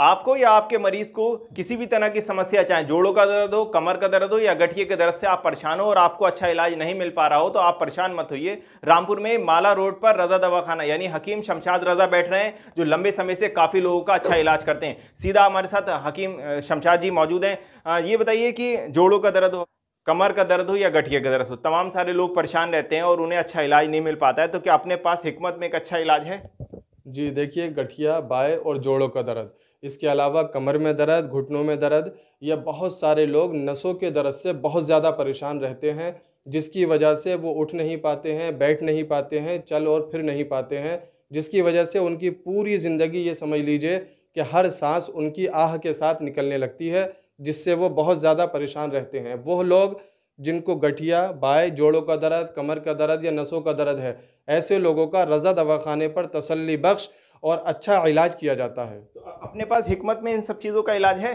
आपको या आपके मरीज को किसी भी तरह की समस्या चाहे जोड़ों का दर्द हो कमर का दर्द हो या गठिए के दर्द से आप परेशान हो और आपको अच्छा इलाज नहीं मिल पा रहा हो तो आप परेशान मत होइए रामपुर में माला रोड पर रजा दवाखाना यानी हकीम शमशाद रजा बैठ रहे हैं जो लंबे समय से काफ़ी लोगों का अच्छा इलाज करते हैं सीधा हमारे साथ हकीम शमशाद जी मौजूद हैं ये बताइए कि जोड़ों का दर्द हो कमर का दर्द हो या गठिए का दर्द हो तमाम सारे लोग परेशान रहते हैं और उन्हें अच्छा इलाज नहीं मिल पाता है तो क्या अपने पास हिकमत में एक अच्छा इलाज है जी देखिए गठिया बाय और जोड़ों का दर्द इसके अलावा कमर में दर्द घुटनों में दर्द या बहुत सारे लोग नसों के दर्द से बहुत ज़्यादा परेशान रहते हैं जिसकी वजह से वो उठ नहीं पाते हैं बैठ नहीं पाते हैं चल और फिर नहीं पाते हैं जिसकी वजह से उनकी पूरी ज़िंदगी ये समझ लीजिए कि हर सांस उनकी आह के साथ निकलने लगती है जिससे वो बहुत ज़्यादा परेशान रहते हैं वह लोग जिनको गठिया बाय जोड़ों का दर्द कमर का दर्द या नसों का दर्द है ऐसे लोगों का रज़ा दवाखाने पर तसल्ली बख्श और अच्छा इलाज किया जाता है तो अपने पास हमत में इन सब चीज़ों का इलाज है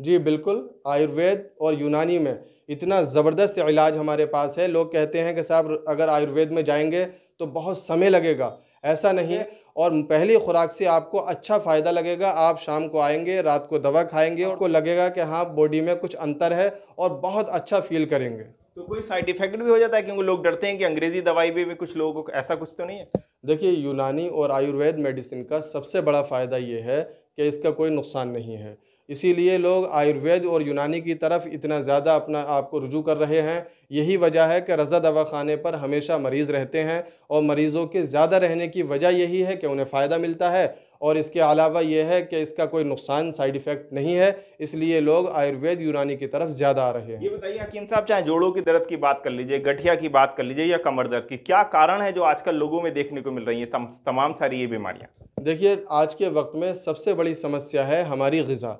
जी बिल्कुल आयुर्वेद और यूनानी में इतना ज़बरदस्त इलाज हमारे पास है लोग कहते हैं कि साहब अगर आयुर्वेद में जाएंगे तो बहुत समय लगेगा ऐसा नहीं है और पहली खुराक से आपको अच्छा फ़ायदा लगेगा आप शाम को आएंगे रात को दवा खाएंगे और को लगेगा कि हाँ बॉडी में कुछ अंतर है और बहुत अच्छा फील करेंगे तो कोई साइड इफेक्ट भी हो जाता है क्योंकि लोग डरते हैं कि अंग्रेज़ी दवाई भी, भी कुछ लोगों को ऐसा कुछ तो नहीं है देखिए यूनानी और आयुर्वेद मेडिसिन का सबसे बड़ा फ़ायदा ये है कि इसका कोई नुकसान नहीं है इसीलिए लोग आयुर्वेद और यूनानी की तरफ इतना ज़्यादा अपना आपको रुजू कर रहे हैं यही वजह है कि रज़ा दवा खाने पर हमेशा मरीज़ रहते हैं और मरीज़ों के ज़्यादा रहने की वजह यही है कि उन्हें फ़ायदा मिलता है और इसके अलावा यह है कि इसका कोई नुकसान साइड इफ़ेक्ट नहीं है इसलिए लोग आयुर्वेद यूरानी की तरफ ज़्यादा आ रहे हैं ये बताइए हकीम साहब चाहे जोड़ों की दर्द की बात कर लीजिए गठिया की बात कर लीजिए या कमर दर्द की क्या कारण है जो आजकल लोगों में देखने को मिल रही है तम, तमाम सारी ये बीमारियाँ देखिए आज के वक्त में सबसे बड़ी समस्या है हमारी गज़ा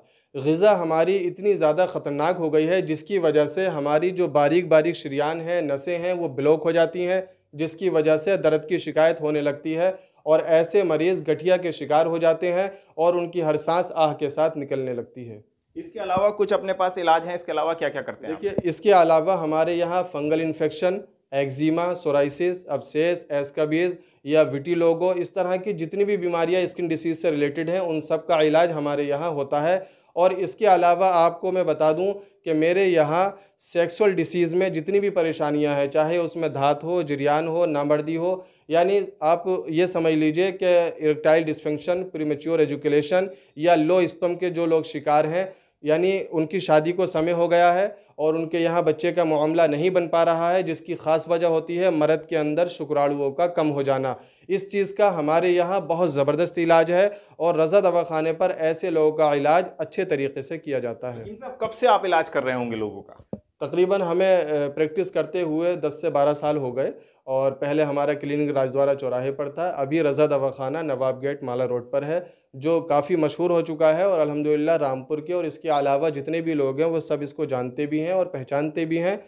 गज़ा हमारी इतनी ज़्यादा ख़तरनाक हो गई है जिसकी वजह से हमारी जो बारीक बारीक शरियान हैं नसें हैं वो ब्लॉक हो जाती हैं जिसकी वजह से दर्द की शिकायत होने लगती है और ऐसे मरीज गठिया के शिकार हो जाते हैं और उनकी हर सांस आह के साथ निकलने लगती है इसके अलावा कुछ अपने पास इलाज हैं इसके अलावा क्या क्या करते हैं देखिए इसके अलावा हमारे यहाँ fungal infection eczema psoriasis abscess scabies या लोगो इस तरह की जितनी भी बीमारियाँ स्किन डिसीज से रिलेटेड हैं उन सब का इलाज हमारे यहाँ होता है और इसके अलावा आपको मैं बता दूं कि मेरे यहाँ सेक्सुअल डिसीज़ में जितनी भी परेशानियाँ हैं चाहे उसमें धात हो जरियान हो नामर्दी हो यानी आप ये समझ लीजिए कि इरेक्टाइल डिस्फंक्शन प्रीमेच्योर एजुकेशन या लो स्पम के जो लोग शिकार हैं यानी उनकी शादी को समय हो गया है और उनके यहाँ बच्चे का मामला नहीं बन पा रहा है जिसकी ख़ास वजह होती है मर्द के अंदर शुक्राणुओं का कम हो जाना इस चीज़ का हमारे यहाँ बहुत ज़बरदस्त इलाज है और रज़ा दवाखाने पर ऐसे लोगों का इलाज अच्छे तरीके से किया जाता है कब से आप इलाज कर रहे होंगे लोगों का तकरीबन हमें प्रैक्टिस करते हुए 10 से 12 साल हो गए और पहले हमारा क्लिनिक राजद्वारा चौराहे पर था अभी रज़ा दवाखाना नवाब गेट माला रोड पर है जो काफ़ी मशहूर हो चुका है और अल्हम्दुलिल्लाह रामपुर के और इसके अलावा जितने भी लोग हैं वो सब इसको जानते भी हैं और पहचानते भी हैं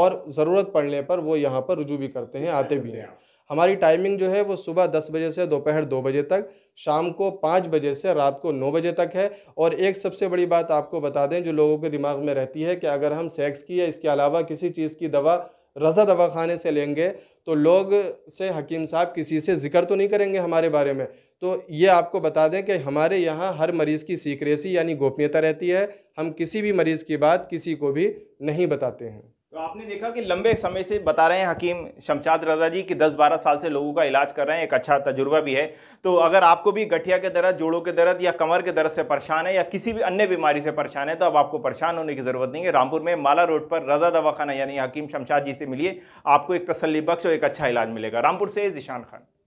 और ज़रूरत पड़ने पर वो यहाँ पर रुजू भी करते हैं आते भी हैं हमारी टाइमिंग जो है वो सुबह दस बजे से दोपहर दो बजे तक शाम को पाँच बजे से रात को नौ बजे तक है और एक सबसे बड़ी बात आपको बता दें जो लोगों के दिमाग में रहती है कि अगर हम सेक्स की या इसके अलावा किसी चीज़ की दवा रज़ा दवा खाने से लेंगे तो लोग से हकीम साहब किसी से जिक्र तो नहीं करेंगे हमारे बारे में तो ये आपको बता दें कि हमारे यहाँ हर मरीज़ की सीक्रेसी यानी गोपनीयता रहती है हम किसी भी मरीज़ की बात किसी को भी नहीं बताते हैं तो आपने देखा कि लंबे समय से बता रहे हैं हकीम शमशाद रजा जी कि 10-12 साल से लोगों का इलाज कर रहे हैं एक अच्छा तजुर्बा भी है तो अगर आपको भी गठिया के दर्द जोड़ों के दर्द या कमर के दर्द से परेशान है या किसी भी अन्य बीमारी से परेशान है तो अब आपको परेशान होने की ज़रूरत नहीं है रामपुर में माला रोड पर रजा दवाखाना यानी हकीम शमशाद जी से मिलिए आपको एक तसली बख्श और एक अच्छा इलाज मिलेगा रामपुर से जिशान खान